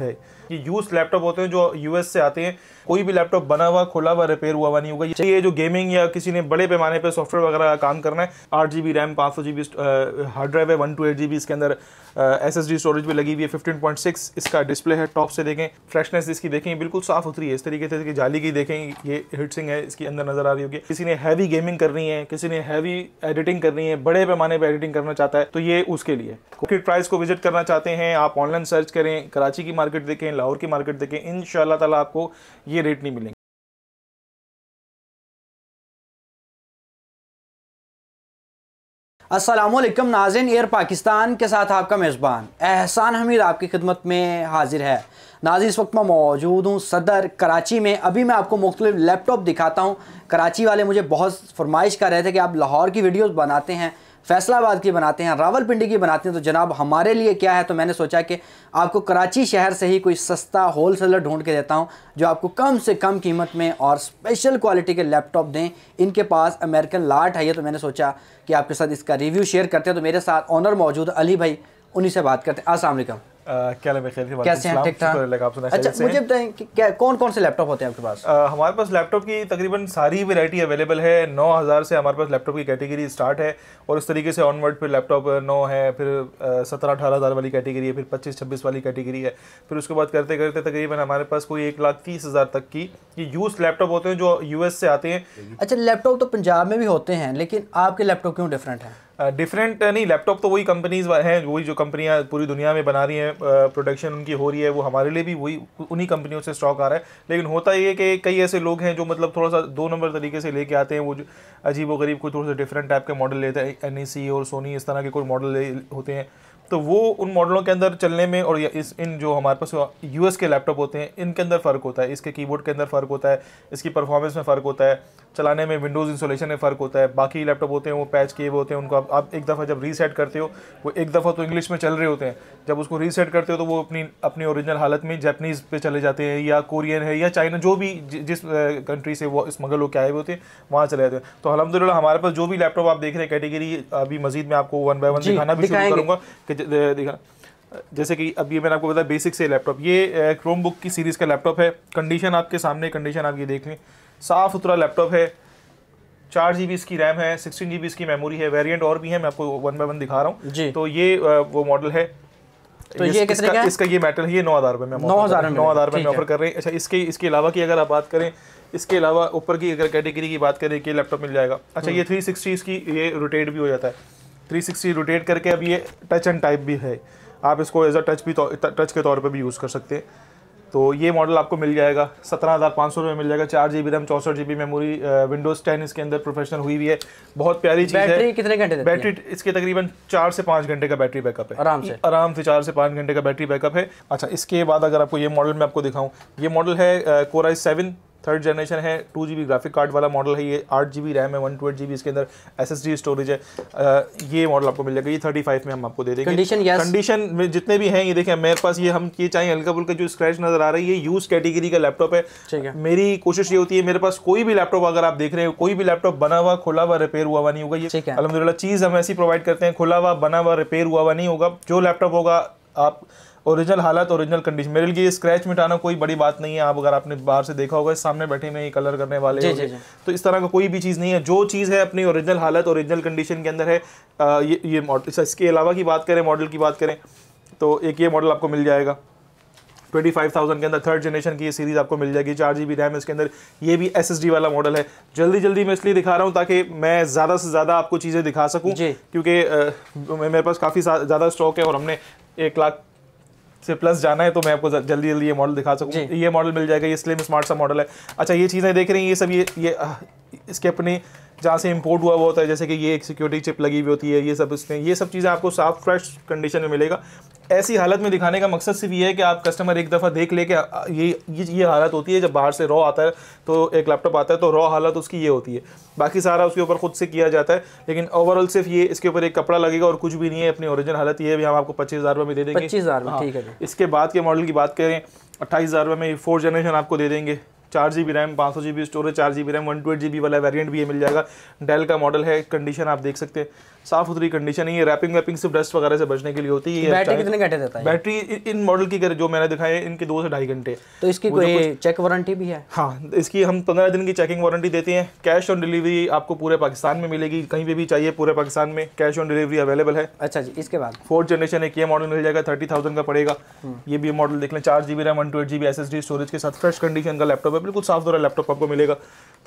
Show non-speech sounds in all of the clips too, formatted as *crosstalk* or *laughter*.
है ये use laptop होते हैं जो यूएस से आते हैं कोई भी लैपटॉप बना हुआ खुला हुआ रिपेयर हुआ हुआ नहीं होगा ये जो गेमिंग या किसी ने बड़े पैमाने पे सॉफ्टवेयर वगैरह का काम करना है आठ जी बी रैम पाँच सौ जी बी हार्ड ड्राइव है one two eight G B इसके अंदर एस एस डी स्टोरेज भी लगी हुई है फिफ्टीन पॉइंट सिक्स इसका डिस्प्ले है टॉप से देखें फ्रेशनेस इसकी देखेंगे बिल्कुल साफ उतरी है इस तरीके से जाली की देखें ये हिटसिंग है इसके अंदर नजर आ रही होगी किसी ने हैवी गेमिंग करनी है किसी ने हैवी एडिटिंग करनी है बड़े पैमाने पर एडिटिंग करना चाहता है तो ये उसके लिए प्राइस को विजिट करना चाहते हैं आप ऑनलाइन सर्च करें कराची की मार्केट देखें लाहौर की मार्केट देखें इन ताला आपको ये रेट नहीं मिलेंगे असलम नाजिन एयर पाकिस्तान के साथ आपका मेज़बान एहसान हमीद आपकी खिदमत में हाजिर है नाजिन इस वक्त मैं मौजूद हूँ सदर कराची में अभी मैं आपको मुख्तलिफ लैपटॉप दिखाता हूँ कराची वाले मुझे बहुत फरमाइश कर रहे थे कि आप लाहौर की वीडियोस बनाते हैं फैसलाबाद की बनाते हैं रावलपिंडी की बनाते हैं तो जनाब हमारे लिए क्या है तो मैंने सोचा कि आपको कराची शहर से ही कोई सस्ता होल सेलर ढूंढ के देता हूँ जो आपको कम से कम कीमत में और स्पेशल क्वालिटी के लैपटॉप दें इनके पास अमेरिकन लाट है ये तो मैंने सोचा कि आपके साथ इसका रिव्यू शेयर करते हैं तो मेरे साथ ऑनर मौजूद अली भाई उन्हीं से बात करते हैं असलम क्या अच्छा, मुझे कौन कौन से लैपटॉप होते हैं आपके पास हमारे पास लैपटॉप की तकरीबन सारी वैरायटी अवेलेबल है नौ हजार से हमारे पास लैपटॉप की कैटेगरी स्टार्ट है और इस तरीके से ऑनवर्ड फिर लैपटॉप नौ है फिर सत्रह अठारह हज़ार वाली कैटेगरी है फिर पच्चीस छब्बीस वाली कैटेगरी है फिर उसके बाद करते करते तकरीबन हमारे पास कोई एक लाख तीस हज़ार तक की ये यूज लैपटॉप होते हैं जो यूएस से आते हैं अच्छा लैपटॉप तो पंजाब में भी होते हैं लेकिन आपके लैपटॉप क्यों डिफरेंट हैं डिफरेंट uh, uh, नहीं लैपटॉप तो वही कंपनीज हैं वही जो कंपनियां पूरी दुनिया में बना रही हैं प्रोडक्शन uh, उनकी हो रही है वो हमारे लिए भी वही उन्हीं कंपनियों से स्टॉक आ रहा है लेकिन होता ये है कि कई ऐसे लोग हैं जो मतलब थोड़ा सा दो नंबर तरीके से लेके आते हैं वो अजीब व गरीब कोई थोड़ा सा डिफरेंट टाइप के मॉडल लेते हैं एन e और सोनी इस तरह के कोई मॉडल होते हैं तो वो उन मॉडलों के अंदर चलने में और इस इन जो हमारे पास यू के लैपटॉप होते हैं इनके अंदर फ़र्क होता है इसके कीबोर्ड के अंदर फ़र्क होता है इसकी परफॉर्मेंस में फ़र्क होता है चलाने में विंडोज़ इंस्टॉलेशन में फ़र्क होता है बाकी लैपटॉप होते हैं वो पैच किए हुए होते हैं उनको आप, आप एक दफ़ा जब रीसेट करते हो वो एक दफ़ा तो इंग्लिश में चल रहे होते हैं जब उसको रीसेट करते हो तो वो अपनी अपनी ओरिजिनल हालत में जैपनीज़ पे चले जाते हैं या कोरियन है या चाइना जो भी जिस कंट्री से वो स्मगल होकर आए हुए होते हैं वहाँ चले जाते हैं तो अलहमदिल्ला हमारे पास जो भी लैपटॉप आप देख रहे हैं कैटेगरी अभी मजीद में आपको वन बाई वन दिखाना भी शुरू करूँगा कि देखा जैसे कि अब ये मैंने आपको बताया बेसिक से लैपटॉप ये क्रोम बुक की सीरीज़ का लैपटॉप है कंडीशन आपके सामने कंडीशन आप ये देख लें साफ़ सुथरा लैपटॉप है चार जी इसकी रैम है सिक्सटीन जी इसकी मेमोरी है वेरिएंट और भी है मैं आपको वन बाय वन दिखा रहा हूँ जी तो ये वो मॉडल है तो ये कितने का इसका ये मेटल है ये नौ हज़ार रुपये में नौ हज़ार नौ हज़ार रुपये में ऑफर कर रहे हैं अच्छा इसके इसके अलावा की अगर आप बात करें इसके अलावा ऊपर की अगर कैटेगरी की बात करें कि लैपटॉप मिल जाएगा अच्छा ये थ्री हम्म। इसकी ये रोटेट भी हो जाता है 360 रोटेट करके अब ये टच एंड टाइप भी है आप इसको एज अ टच भी टच तो- के तौर पर भी यूज़ कर सकते हैं तो ये मॉडल आपको मिल जाएगा सत्रह हज़ार पाँच सौ रुपये मिल जाएगा चार जी बी रैम चौसठ G B memory Windows ten इसके अंदर प्रोफेशनल हुई हुई है बहुत प्यारी चीज़ है कितने घंटे बैटरी इसके तकरीबन चार से पाँच घंटे का बैटरी बैकअप है आराम से आराम से चार से पाँच घंटे का बैटरी बैकअप है अच्छा इसके बाद अगर आपको ये मॉडल मैं आपको दिखाऊँ ये मॉडल है कोराइज सेवन थर्ड जनरेशन है टू जी ग्राफिक कार्ड वाला मॉडल है ये आठ जी रैम है वन टू एट जी इसके अंदर एस एस डी स्टोरेज है आ, ये मॉडल आपको मिल जाएगा ये थर्टी फाइव में हम आपको दे देंगे कंडीशन yes. कंडीशन में जितने भी हैं ये देखें मेरे पास ये हम ये चाहें हल्का फुल्का जो स्क्रैच नजर आ रही है यूज कैटेगरी का लैपटॉप है मेरी कोशिश ये होती है मेरे पास कोई भी लैपटॉप अगर आप देख रहे हो कोई भी लैपटॉप बना हुआ खुला हुआ रिपेयर हुआ हुआ नहीं होगा ये अलहमदिल्ला चीज़ हम ऐसी प्रोवाइड करते हैं खुला हुआ बना हुआ रिपेयर हुआ हुआ नहीं होगा जो लैपटॉप होगा आप ओरिजिनल हालत ओरिजिनल कंडीशन मेरे लिए स्क्रैच मिटाना कोई बड़ी बात नहीं है आप अगर आपने बाहर से देखा होगा सामने बैठे में ही कलर करने वाले जे, जे, जे. तो इस तरह का कोई भी चीज़ नहीं है जो चीज़ है अपनी ओरिजिनल हालत ओरिजिनल कंडीशन के अंदर है आ, ये ये मॉडल इसके अलावा की बात करें मॉडल की बात करें तो एक ये मॉडल आपको मिल जाएगा ट्वेंटी फाइव थाउजेंड के अंदर थर्ड जनरेशन की ये सीरीज़ आपको मिल जाएगी चार जी बी रैम इसके अंदर ये भी एस एस डी वाला मॉडल है जल्दी जल्दी मैं इसलिए दिखा रहा हूँ ताकि मैं ज़्यादा से ज़्यादा आपको चीज़ें दिखा सकूँ क्योंकि मेरे पास काफ़ी ज़्यादा स्टॉक है और हमने एक लाख से प्लस जाना है तो मैं आपको जल्दी जल्दी ये मॉडल दिखा सकूँ ये मॉडल मिल जाएगा ये स्लिम स्मार्ट सा मॉडल है अच्छा ये चीज़ें देख रही हैं ये सब ये ये इसके अपने जहाँ से इम्पोर्ट हुआ हुआ होता है जैसे कि ये एक सिक्योरिटी चिप लगी हुई होती है ये सब इसमें ये सब चीज़ें आपको साफ फ्रेश कंडीशन में मिलेगा ऐसी हालत में दिखाने का मकसद सिर्फ ये है कि आप कस्टमर एक दफ़ा देख ले ये ये ये हालत होती है जब बाहर से रॉ आता है तो एक लैपटॉप आता है तो रॉ हालत उसकी ये होती है बाकी सारा उसके ऊपर खुद से किया जाता है लेकिन ओवरऑल सिर्फ ये इसके ऊपर एक कपड़ा लगेगा और कुछ भी नहीं है अपनी ओरिजिनल हालत ये भी हम आपको पच्चीस हज़ार रुपये में दे देंगे पच्चीस हज़ार हाँ, ठीक है इसके बाद के मॉडल की बात करें अट्ठाईस हज़ार रुपये में फोर्थ जनरेशन आपको दे देंगे चार जी बी रैम पाँच सौ जी बी स्टोरेज चार G B RAM one two eight G B वाला वेरियंट भी ये मिल जाएगा डेल का मॉडल है कंडीशन आप देख सकते हैं साफ सुथरी कंडीशन है ये रैपिंग वैपिंग सिर्फ डस्ट वगैरह से बचने के लिए होती है बैटरी अच्छा कितने घंटे देता है बैटरी इन मॉडल की जो मैंने दिखाई है इनके दो से ढाई घंटे तो इसकी कोई चेक वारंटी भी है हाँ इसकी हम पंद्रह दिन की चेकिंग वारंटी देते हैं कैश ऑन डिलीवरी आपको पूरे पाकिस्तान में मिलेगी कहीं पर भी चाहिए पूरे पाकिस्तान में कैश ऑन डिलीवरी अवेलेबल है अच्छा जी इसके बाद फोर्थ जनरेशन एक ये मॉडल मिल जाएगा थर्टी थाउजेंड का पड़ेगा हम्म। ये भी मॉडल देख लें चार G B RAM one two eight G B S S D storage के साथ फ्रेश कंडीशन का लैपटॉप है बिल्कुल साफ सुथरा लैपटॉप आपको मिलेगा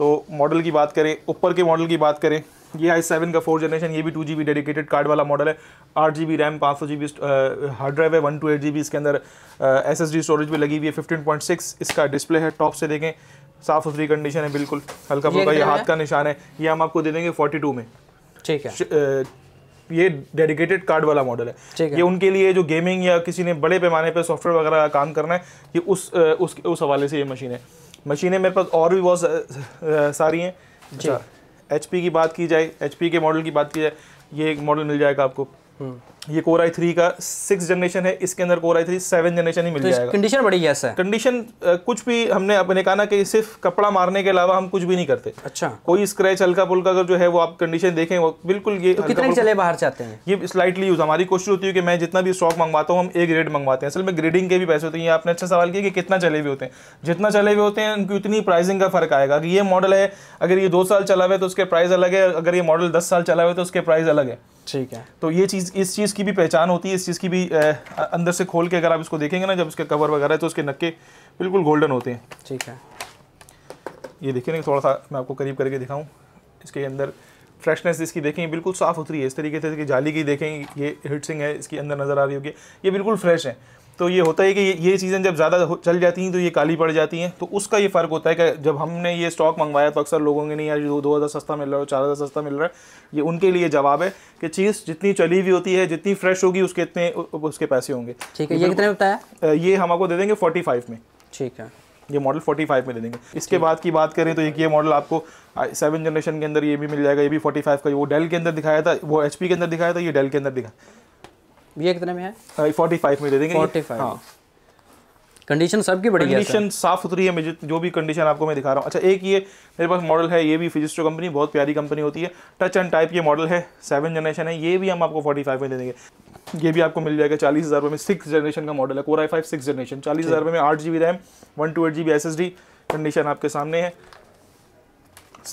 तो मॉडल की बात करें ऊपर के मॉडल की बात करें ये आई सेवन का फोर जनरेशन ये भी two G B dedicated card वाला मॉडल है आठ जी बी रैम पाँच सौ जी बी हार्ड ड्राइव है one two eight G B इसके अंदर एस एस डी स्टोरेज भी लगी हुई है फिफ्टीन पॉइंट सिक्स इसका डिस्प्ले है टॉप से देखें साफ सुथरी कंडीशन है बिल्कुल हल्का फुल्का ये हाथ का निशान है ये हम आपको दे देंगे फोर्टी टू में ठीक है uh, ये डेडिकेटेड कार्ड वाला मॉडल है ठीक है ये उनके लिए जो गेमिंग या किसी ने बड़े पैमाने पर सॉफ्टवेयर वगैरह काम करना है ये उस uh, उस हवाले से ये मशीन है मशीनें मेरे पास और भी बहुत सारी हैं अच्छा एच की बात की जाए एच के मॉडल की बात की जाए ये एक मॉडल मिल जाएगा आपको हम्म। ये कोर आई थ्री का सिक्स जनरेशन है इसके अंदर कोर आई थ्री सेवन जनरेशन ही मिल तो जाएगा कंडीशन बड़ी गैस है कंडीशन कुछ भी हमने अपने कहा ना कि सिर्फ कपड़ा मारने के अलावा हम कुछ भी नहीं करते अच्छा कोई स्क्रैच हल्का पुल्का अगर जो है वो आप कंडीशन देखें वो बिल्कुल ये तो कितने चले बाहर जाते हैं ये स्लाइटली यूज हमारी कोशिश होती है कि मैं जितना भी स्टॉक मंगवाता हूँ हम एक ग्रेड मंगवाते हैं असल में ग्रेडिंग के भी पैसे होते हैं आपने अच्छा सवाल किया कि कितना चले हुए होते हैं जितना चले हुए होते हैं उनकी उतनी प्राइसिंग का फर्क आएगा ये मॉडल है अगर ये दो साल चला हुआ है तो उसके प्राइस अलग है अगर ये मॉडल दस साल चला हुआ है तो उसके प्राइस अलग है ठीक है तो ये चीज़ इस चीज़ की भी पहचान होती है इस चीज़ की भी आ, अंदर से खोल के अगर आप इसको देखेंगे ना जब इसका कवर वगैरह है तो उसके नक्के बिल्कुल गोल्डन होते हैं ठीक है ये देखिए ना थोड़ा सा मैं आपको करीब करके दिखाऊँ इसके अंदर फ्रेशनेस इसकी देखेंगे बिल्कुल साफ़ उतरी है इस तरीके से जाली की देखेंगे ये हिट सिंग है इसकी अंदर नज़र आ रही होगी ये बिल्कुल फ्रेश है तो ये होता है कि ये सीज़न जब ज़्यादा चल जाती हैं तो ये काली पड़ जाती हैं तो उसका ये फ़र्क होता है कि जब हमने ये स्टॉक मंगवाया तो अक्सर लोगों के नहीं यार दो हज़ार सस्ता मिल रहा है चार हज़ार सस्ता मिल रहा है ये उनके लिए जवाब है कि चीज़ जितनी चली हुई होती है जितनी फ्रेश होगी उसके इतने उसके पैसे होंगे ठीक है ये कितने बताया ये हम आपको दे देंगे फोर्टी में ठीक है ये मॉडल 45 में दे देंगे इसके बाद की बात करें तो एक ये मॉडल आपको सेवन जनरेशन के अंदर ये भी मिल जाएगा ये भी 45 का वो डेल के अंदर दिखाया था वो एच के अंदर दिखाया था ये डेल के अंदर दिखाया ये कितने में है फोर्टी हाँ, फाइव में दे देंगे फोर्टी फाइव हाँ कंडीशन सबकी बड़ी कंडीशन साफ सुथरी है मुझे जो भी कंडीशन आपको मैं दिखा रहा हूँ अच्छा एक ये मेरे पास मॉडल है ये भी फिजिस्टो कंपनी बहुत प्यारी कंपनी होती है टच एंड टाइप ये मॉडल है सेवन जनरेशन है ये भी हम आपको फोर्टी फाइव में दे देंगे ये भी आपको मिल जाएगा चालीस हज़ार रुपये में सिक्स जनरेशन का मॉडल है कोर आई फाइव सिक्स जनरेशन चालीस हज़ार रुपये में आठ G B RAM one two eight G B S S D condition आपके सामने है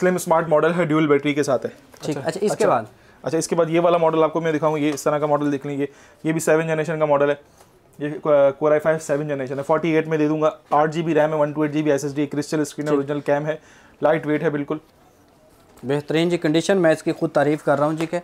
स्लिम स्मार्ट मॉडल है ड्यूल बैटरी के साथ है ठीक है अच्छा, अच्छा इसके अच्छा। बाद अच्छा इसके बाद ये वाला मॉडल आपको मैं दिखाऊँ ये इस तरह का मॉडल देख लीजिए ये भी सेवन जनरेशन का मॉडल है ये कोराई फाइव सेवन जनरेशन है फोर्टी एट में दे दूंगा आठ जी बी रैम है one two eight G B S S D crystal screen original cam है लाइट वेट है बिल्कुल बेहतरीन जी कंडीशन मैं इसकी खुद तारीफ़ कर रहा हूँ जी के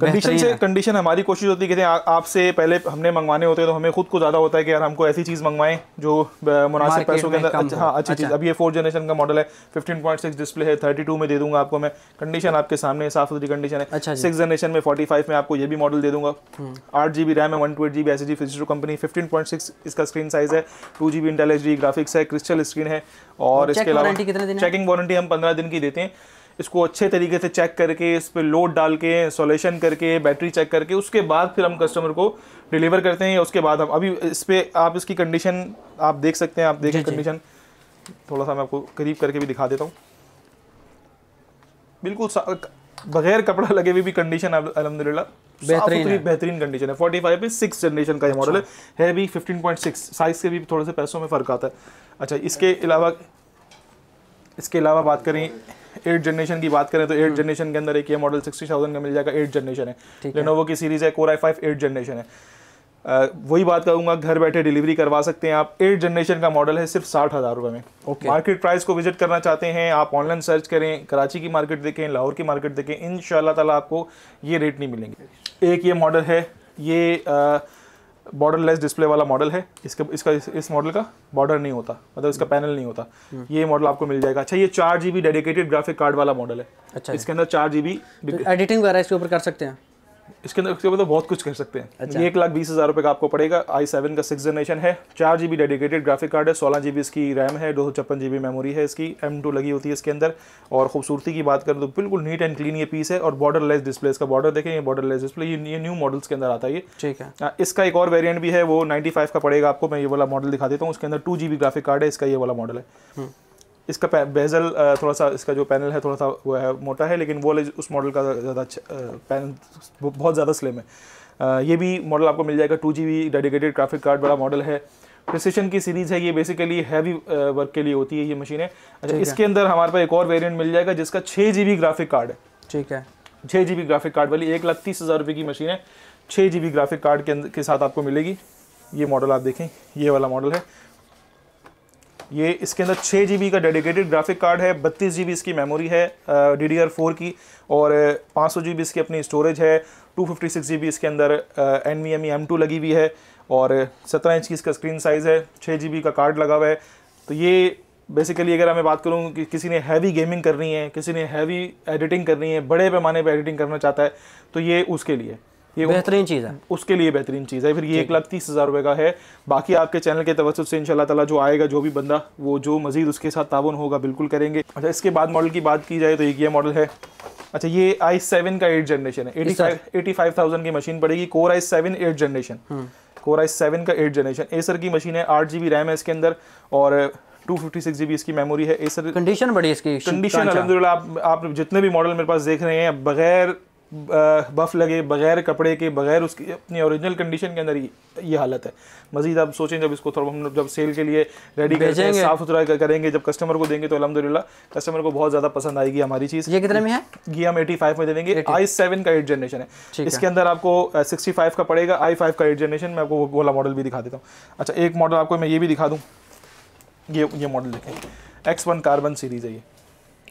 कंडीशन से कंडीशन हमारी कोशिश होती है कि आपसे पहले हमने मंगवाने होते हैं तो हमें खुद को ज़्यादा होता है कि यार हमको ऐसी चीज़ मंगवाएं जो मुनासिब पैसों के अंदर अच्छा हाँ अच्छी चीज़ अच्छा। अब ये फोर्थ जनरेशन का मॉडल है 15.6 डिस्प्ले है 32 में दे दूंगा आपको मैं कंडीशन आपके सामने साफ सुथरी कंडीशन है सिक्स अच्छा जनरेशन में 45 में आपको ये भी मॉडल दे दूंगा हम्म। आठ जी बी रैम है one two eight G B S company fifteen point six इसका स्क्रीन साइज है two G B Intel H D graphics है क्रिस्टल स्क्रीन है और इसके अलावा चेकिंग वारंटी हम पंद्रह दिन की देते हैं इसको अच्छे तरीके से चेक करके इस पर लोड डाल के इंस्टॉलेशन करके बैटरी चेक करके उसके बाद फिर हम कस्टमर को डिलीवर करते हैं या उसके बाद हम अभी इस पर आप इसकी कंडीशन आप देख सकते हैं आप देखें कंडीशन थोड़ा सा मैं आपको करीब करके भी दिखा देता हूँ बिल्कुल बगैर कपड़ा लगे हुए भी कंडीशन अलहमदिल्ला बेहतरीन बेहतरीन कंडीशन है फोर्टी फाइव सिक्स जनरेशन का ये मॉडल अच्छा। है है भी सिक्स साइज के भी थोड़े से पैसों में फ़र्क आता है अच्छा इसके अलावा इसके अलावा बात करें एट जनरेशन की बात करें तो एट जनरेशन हम्म। के अंदर एक ये मॉडल सिक्सटी थाउजेंड का मिल जाएगा एट जनरेशन है लेनोवो की सीरीज़ है कोर आई फाइव एट जनरेशन है वही बात करूंगा घर बैठे डिलीवरी करवा सकते हैं आप एट जनरेशन का मॉडल है सिर्फ साठ हज़ार रुपये में ओके मार्केट प्राइस को विजिट करना चाहते हैं आप ऑनलाइन सर्च करें कराची की मार्केट देखें लाहौर की मार्केट देखें इन ताला आपको ये रेट नहीं मिलेंगे एक ये मॉडल है ये आ, बॉर्डरलेस डिस्प्ले वाला मॉडल है इसका इसका इस, मॉडल का बॉर्डर नहीं होता मतलब इसका पैनल नहीं होता हम्म। ये मॉडल आपको मिल जाएगा अच्छा ये चार जी डेडिकेटेड ग्राफिक कार्ड वाला मॉडल है अच्छा इसके अंदर चार बी एडिटिंग तो वगैरह इसके ऊपर कर सकते हैं इसके अंदर उसके तो बहुत कुछ कर सकते हैं अच्छा। ये एक लाख बीस हज़ार रुपये का आपको पड़ेगा आई सेवन का सिक्स जनरेशन है चार G B dedicated graphic card है सोलह जी बी इसकी रैम है दो सौ छप्पन जी बी मेमोरी है इसकी एम टू लगी होती है इसके अंदर और खूबसूरती की बात करें तो बिल्कुल नीट एंड क्लीन ये पीस है और बॉर्डर लेस डिस्प्ले इसका बॉर्डर देखें ये बॉर्डर लेस डिस्प्ले ये, न्यू मॉडल्स के अंदर आता है ये ठीक है इसका एक और वेरियंट भी है वो नाइन्टी फाइव का पड़ेगा आपको मैं ये वाला मॉडल दिखा देता हूँ उसके अंदर two G B graphic card है इसका ये वाला मॉडल है हम्म। इसका बेजल थोड़ा सा इसका जो पैनल है थोड़ा सा वो है मोटा है लेकिन वो उस मॉडल का ज़्यादा अच्छा पैनल बहुत ज़्यादा स्लिम है ये भी मॉडल आपको मिल जाएगा two G dedicated graphic card वाला मॉडल है प्रिसिशन की सीरीज़ है ये बेसिकली हैवी वर्क के लिए होती है ये मशीनें अच्छा इसके अंदर हमारे पास एक और वेरिएंट मिल जाएगा जिसका छः जी ग्राफिक कार्ड है ठीक है छः जी ग्राफिक कार्ड वाली एक लाख तीस हज़ार रुपये की मशीन है छः जी ग्राफिक कार्ड के के साथ आपको मिलेगी ये मॉडल आप देखें ये वाला मॉडल है ये इसके अंदर छः जी का डेडिकेटेड ग्राफिक कार्ड है बत्तीस जी इसकी मेमोरी है डी डी की और पाँच सौ इसकी अपनी स्टोरेज है टू फिफ्टी सिक्स जी इसके अंदर N V M E M two लगी हुई है और सत्रह इंच की इसका स्क्रीन साइज़ है छः जी का कार्ड लगा हुआ है तो ये बेसिकली अगर मैं बात करूँ कि किसी ने हैवी गेमिंग करनी है किसी ने हैवी एडिटिंग करनी है बड़े पैमाने पर एडिटिंग करना चाहता है तो ये उसके लिए ये बेहतरीन चीज़ है उसके लिए बेहतरीन चीज़ है फिर ये एक लाख तीस हज़ार रुपये का है बाकी आपके चैनल के तवसत से इंशाल्लाह तला जो आएगा जो भी बंदा वो जो मजीद उसके साथ ताउन होगा बिल्कुल करेंगे अच्छा इसके बाद मॉडल की बात की जाए तो एक ये मॉडल है अच्छा ये आई सेवन का एट जनरेशन है एटी फाइव थाउजेंड की मशीन पड़ेगी core I seven eight generation core I seven का एट जनरेशन एसर की मशीन है आठ जी रैम है इसके अंदर और टू फिफ्टी इसकी मेमोरी है कंडीशन बड़ी इसकी कंडीशन अच्छा। अलहमदिल्ला आप, आप जितने भी मॉडल मेरे पास देख रहे हैं बगैर बफ़ लगे बगैर कपड़े के बगैर उसकी अपनी ओरिजिनल कंडीशन के अंदर ये हालत है मज़ीद आप सोचें जब इसको थोड़ा हम जब सेल के लिए रेडी करेंगे साफ़ सुथरा करेंगे जब कस्टमर को देंगे तो अलहमदिल्ला कस्टमर को बहुत ज़्यादा पसंद आएगी हमारी चीज़ ये कितने में है ये हम एटी फाइव में दे देंगे आई सेवन का एट जनरेशन है इसके अंदर आपको सिक्सटी फाइव का पड़ेगा आई फाइव का एट जनरेशन मैं आपको गोला मॉडल भी दिखा देता हूँ अच्छा एक मॉडल आपको मैं ये भी दिखा दूँ ये ये मॉडल देखें एक्स वन कार्बन सीरीज़ है ये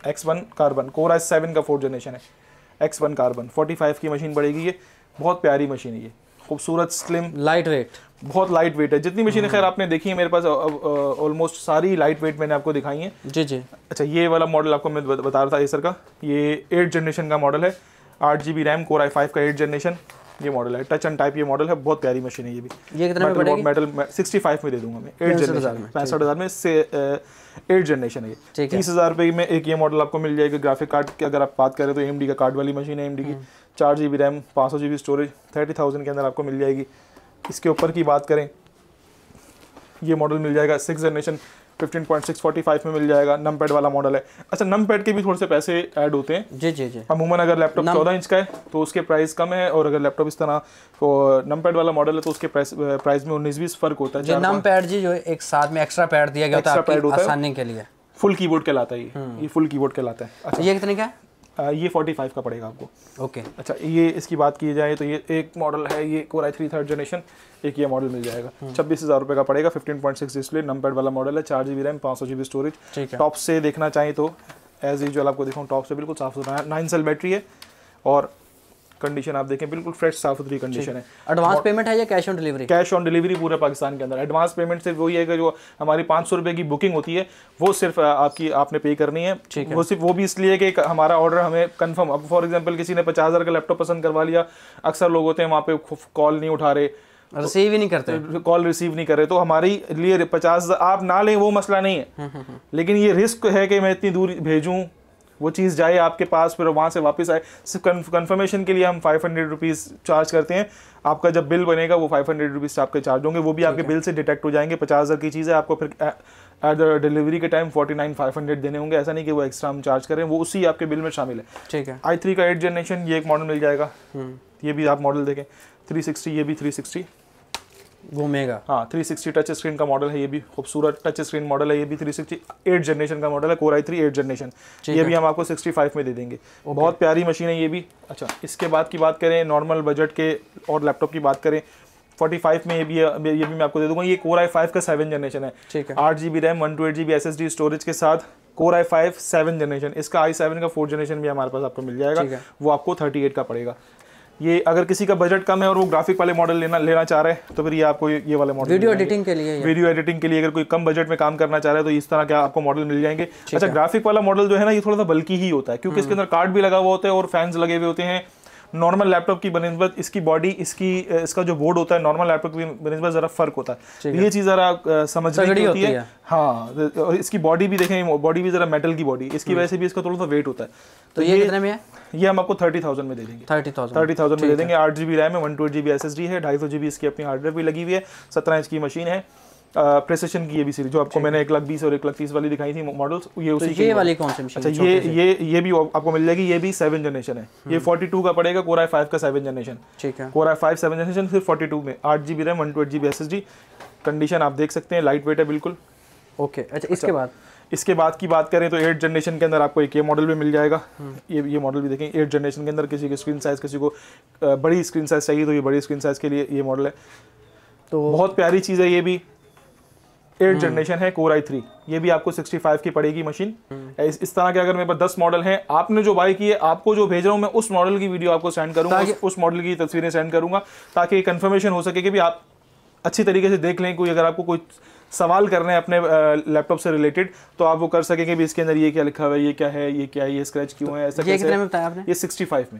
X one carbon core I seven का फोर्थ जनरेशन है X one carbon forty five की मशीन पड़ेगी ये बहुत प्यारी मशीन है ये खूबसूरत स्लिम लाइट वेट बहुत लाइट वेट है जितनी मशीनें हम्म। खैर आपने देखी है मेरे पास ऑलमोस्ट सारी लाइट वेट मैंने आपको दिखाई है जी जी अच्छा ये वाला मॉडल आपको मैं बता रहा था सर का ये एट जनरेशन का मॉडल है आठ जी बी रैम कोर आई फाइव का एट जनरेशन ये मॉडल है टच एंड टाइप ये मॉडल है बहुत प्यारी मशीन है ये भी ये कितना मेटल में मेटल सिक्सटी फाइव में दे दूंगा मैं एट जनरेशन पैंसठ हज़ार में से एट जनरेशन है तीस हज़ार रुपये में एक ये मॉडल आपको मिल जाएगा ग्राफिक कार्ड की अगर आप बात करें तो एम का कार्ड वाली मशीन है एम की हम्म। चार जी रैम पाँच स्टोरेज थर्टी के अंदर आपको मिल जाएगी इसके ऊपर की बात करें ये मॉडल मिल जाएगा सिक्स जनरेशन 15.645 में मिल जाएगा नम पैड वाला मॉडल है अच्छा नम पैड के भी थोड़े से पैसे ऐड होते हैं जी जी जी अमूमन अगर लैपटॉप चौदह इंच का है तो उसके प्राइस कम है और अगर लैपटॉप इस तरह तो नम पैड वाला मॉडल है तो उसके प्राइस प्राइस में उन्नीस बीस फर्क होता है नम पैड जी जो एक साथ में एक्स्ट्रा पैड दिया गया था आसानी के लिए फुल कीबोर्ड कहलाता है ये फुल हम्म। कीबोर्ड कहलाता है अच्छा ये कितने का है ये 45 का पड़ेगा आपको ओके okay. अच्छा ये इसकी बात की जाए तो ये एक मॉडल है ये कोर आई थ्री थर्ड जनरेशन एक ये मॉडल मिल जाएगा हम्म। छब्बीस हज़ार रुपये का पड़ेगा 15.6 डिस्प्ले नंबर वाला मॉडल है चार जी बी रैम पाँच सौ जी बी स्टोरेज टॉप से देखना चाहें तो एज यूजल आपको देखो टॉप से बिल्कुल साफ सुथरा है नाइन सेल बैटरी है और कंडीशन आप देखें बिल्कुल फ्रेश साफ सुथरी कंडीशन है एडवांस पेमेंट है या cash on delivery cash on delivery पूरे पाकिस्तान के अंदर एडवांस पेमेंट सिर्फ वही है कि जो हमारी पाँच सौ रुपये की बुकिंग होती है वो सिर्फ आपकी आपने पे करनी है ठीक है वो सिर्फ वो भी इसलिए कि हमारा ऑर्डर हमें कन्फर्म अब फॉर एग्जाम्पल किसी ने पचास हज़ार का लैपटॉप पसंद करवा लिया अक्सर लोग होते हैं वहाँ पे कॉल नहीं उठा रहे रिसीव ही नहीं करते कॉल तो, रिसीव नहीं करे तो हमारे लिए पचास आप ना लें वो मसला नहीं है हम्म, हम्म, हम्म। लेकिन ये रिस्क है कि मैं इतनी दूर भेजूँ वो चीज़ जाए आपके पास फिर वहाँ से वापस आए सिर्फ कन्फर्मेशन के लिए हम फाइव हंड्रेड रुपीज़ चार्ज करते हैं आपका जब बिल बनेगा वो फाइव हंड्रेड रुपीज़ आपके चार्ज होंगे वो भी आपके बिल से डिटेक्ट हो जाएंगे पचास हज़ार की चीज़ है आपको फिर एट द डिलीवरी के time forty nine five hundred देने होंगे ऐसा नहीं कि वो एक्स्ट्रा हम चार्ज करें वो उसी आपके बिल में शामिल है ठीक है आई थ्री का एट जनरेशन ये एक मॉडल मिल जाएगा हम्म। ये भी आप मॉडल देखें थ्री सिक्सटी ये भी थ्री सिक्सटी घूमेगा हाँ थ्री सिक्सटी टच स्क्रीन का मॉडल है ये भी खूबसूरत टच स्क्रीन मॉडल है ये भी थ्री सिक्सटी एट जनरेशन का मॉडल है कोर आई थ्री एट जनरेशन ये भी हम आपको सिक्सटी फाइव में दे देंगे बहुत प्यारी मशीन है ये भी अच्छा इसके बाद की बात करें नॉर्मल बजट के और लैपटॉप की बात करें 45 में ये भी ये भी मैं आपको दे दूंगा ये कोर आई फाइव का सेवन जनरेशन है ठीक है आठ G B RAM one two eight G B S S D storage के साथ कोर आई फाइव सेवन जनरेशन इसका आई सेवन का फोर्थ जनरेशन भी हमारे पास आपको मिल जाएगा वो आपको थर्टी एट का पड़ेगा ये अगर किसी का बजट कम है और वो ग्राफिक वाले मॉडल लेना लेना चाह रहे हैं तो फिर ये आपको ये वाले मॉडल वीडियो एडिटिंग के लिए वीडियो एडिटिंग के लिए अगर कोई कम बजट में काम करना चाह रहा है तो इस तरह के आपको मॉडल मिल जाएंगे अच्छा ग्राफिक वाला मॉडल जो है ना ये थोड़ा सा बल्कि ही होता है क्योंकि हम्म। इसके अंदर कार्ड भी लगा हुआ होता है और फैंस लगे हुए होते हैं नॉर्मल लैपटॉप की बनस्बत इसकी बॉडी इसकी इसका जो बोर्ड होता है नॉर्मल लैपटॉप की बनस्बत ज़रा फ़र्क होता तो है ये चीज़ ज़रा समझ में होती है हाँ और इसकी बॉडी भी देखें बॉडी भी ज़रा मेटल की बॉडी इसकी हम्म। वजह से भी इसका थोड़ा सा वेट होता है तो ये कितने में है ये हम आपको थर्टी थाउजेंड में दे देंगे थर्टी थाउजेंड थर्टी थाउजेंड में दे देंगे आठ जी बी रैम है one two eight G B S S D है ढाई सौ जी बी इसकी अपनी हार्डवेयर भी लगी हुई है सत्रह इंच की मशीन है प्रेसेशन की ये भी सीरीज जो आपको मैंने एक लाख बीस और एक लाख तीस वाली दिखाई थी मॉडल्स ये तो उसी तो ये वाली कौन सी अच्छा ये ये ये भी आपको मिल जाएगी ये भी सेवन जनरेशन है ये फोर्टी हम्म। टू का पड़ेगा कोरा फाइव का सेवन जनरेशन ठीक है कोरा फाइव सेवन जनरेशन सिर्फ फोर्टी टू में आठ G B RAM one two eight G B S S D condition आप देख सकते हैं लाइट वेट है बिल्कुल ओके अच्छा इसके अच्छा, बाद इसके बाद की बात करें तो एट जनरेशन के अंदर आपको एक ये मॉडल भी मिल जाएगा हम्म। ये ये मॉडल भी देखें एट जनरेशन के अंदर किसी की स्क्रीन साइज़ किसी को बड़ी स्क्रीन साइज़ चाहिए तो ये बड़ी स्क्रीन साइज़ के लिए ये मॉडल है तो बहुत प्यारी चीज़ है ये भी एट हम्म। जनरेशन है कोर आई थ्री ये भी आपको 65 की पड़ेगी मशीन हम्म। इस, इस तरह के अगर मेरे पास दस मॉडल हैं आपने जो बाई किए आपको जो भेज रहा हूँ मैं उस मॉडल की वीडियो आपको सेंड करूंगा उस, उस मॉडल की तस्वीरें सेंड करूंगा ताकि कंफर्मेशन हो सके कि भी आप अच्छी तरीके से देख लें कोई अगर आपको कोई सवाल कर रहे हैं अपने लैपटॉप से रिलेटेड तो आप वो कर सकेंगे भी इसके अंदर ये क्या लिखा हुआ है ये क्या है ये क्या है ये स्क्रैच क्यों तो है ऐसा ये कितने में बताया आपने ये 65 में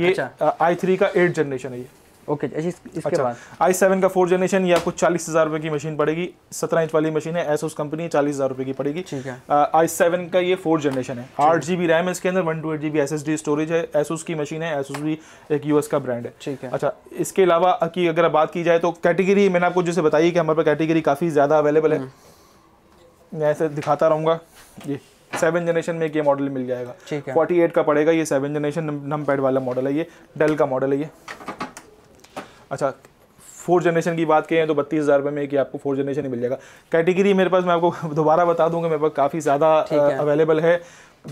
ये आई अच्छा। थ्री का एट जनरेशन है ये ओके okay, इसके अच्छा, बाद आई सेवन का फोर जनरेशन ये आपको चालीस हज़ार रुपये की मशीन पड़ेगी सत्रह इंच वाली मशीन है एसोस कंपनी चालीस हज़ार रुपये की पड़ेगी ठीक है आई सेवन का ये फोर जनरेशन है आठ जी बी रैम है इसके अंदर one two eight G B S S D storage है एसोस की मशीन है एसोस भी एक यूएस का ब्रांड है ठीक है अच्छा इसके अलावा की अगर बात की जाए तो कैटेगरी मैंने आपको जैसे बताई कि हमारे पास कैटेगरी काफ़ी ज़्यादा अवेलेबल है हम्म। मैं ऐसे दिखाता रहूँगा ये सेवन जनरेशन में एक ये मॉडल मिल जाएगा फोर्टी एट का पड़ेगा ये सेवन जनरेशन नम पैड वाला मॉडल है ये डेल का मॉडल है ये अच्छा फोर्थ जनरेशन की बात करें तो बत्तीस हज़ार रुपये में कि आपको फोर्थ जनरेशन ही मिल जाएगा कैटेगरी मेरे पास मैं आपको *laughs* दोबारा बता दूंगा मेरे पास काफ़ी ज़्यादा अवेलेबल है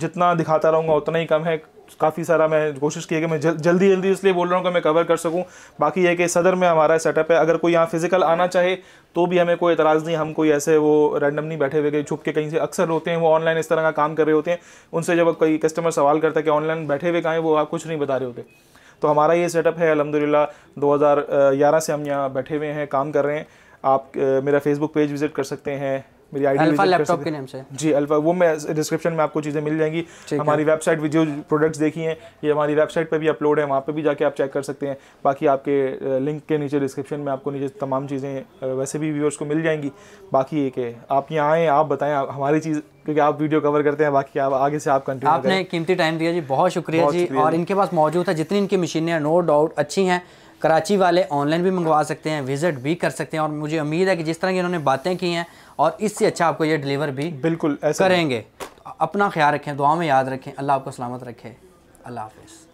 जितना दिखाता रहूँगा उतना ही कम है काफ़ी सारा मैं कोशिश की है कि मैं जल, जल्दी जल्दी इसलिए बोल रहा हूँ कि मैं कवर कर सकूँ बाकी यह कि सदर में हमारा सेटअप है अगर कोई यहाँ फिजिकल आना चाहे तो भी हमें कोई एतराज़ नहीं हम कोई ऐसे वो रैंडम नहीं बैठे हुए कि छुप के कहीं से अक्सर होते हैं वो ऑनलाइन इस तरह का काम कर रहे होते हैं उनसे जब कोई कस्टमर सवाल करता है कि ऑनलाइन बैठे हुए कहाँ वो आप कुछ नहीं बता रहे होते तो हमारा ये सेटअप है अलहमदिल्ला दो से हम यहाँ बैठे हुए हैं काम कर रहे हैं आप मेरा फेसबुक पेज विज़िट कर सकते हैं मेरी आईडी अल्फा लैपटॉप के नाम से जी अल्फा वो मैं डिस्क्रिप्शन में आपको चीज़ें मिल जाएंगी हमारी वेबसाइट पे जो प्रोडक्ट्स देखी हैं ये हमारी वेबसाइट पे भी अपलोड है वहाँ पे भी जाके आप चेक कर सकते हैं बाकी आपके लिंक के नीचे डिस्क्रिप्शन में आपको नीचे तमाम चीज़ें वैसे भी व्यूअर्स को मिल जाएंगी बाकी एक है आप यहाँ आएँ आप बताएं हमारी चीज़ क्योंकि आप वीडियो कवर करते हैं बाकी आप आगे से आप कंटिन्यू आपने कीमती टाइम दिया जी बहुत शुक्रिया जी और इनके पास मौजूद है जितनी इनकी मशीनें नो डाउट अच्छी हैं कराची वाले ऑनलाइन भी मंगवा सकते हैं विज़िट भी कर सकते हैं और मुझे उम्मीद है कि जिस तरह की इन्होंने बातें की हैं और इससे अच्छा आपको ये डिलीवर भी बिल्कुल करेंगे तो अपना ख्याल रखें दुआ में याद रखें अल्लाह आपको सलामत रखे अल्लाह हाफिज़